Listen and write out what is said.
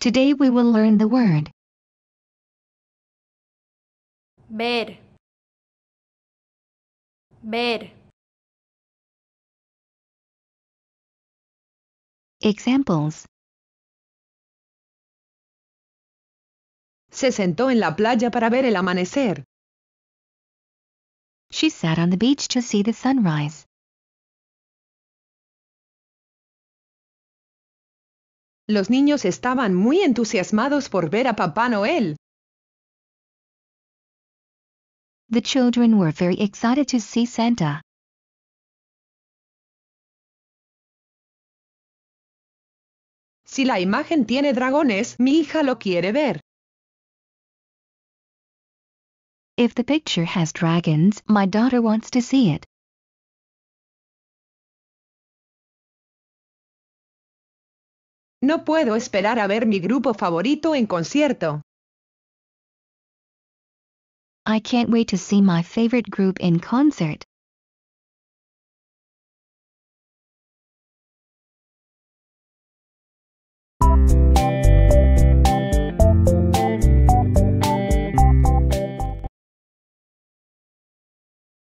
Today we will learn the word ver ver Examples Se sentó en la playa para ver el amanecer. She sat on the beach to see the sunrise. Los niños estaban muy entusiasmados por ver a Papá Noel. The children were very excited to see Santa. Si la imagen tiene dragones, mi hija lo quiere ver. If the picture has dragons, my daughter wants to see it. No puedo esperar a ver mi grupo favorito en concierto. I can't wait to see my favorite group in concert.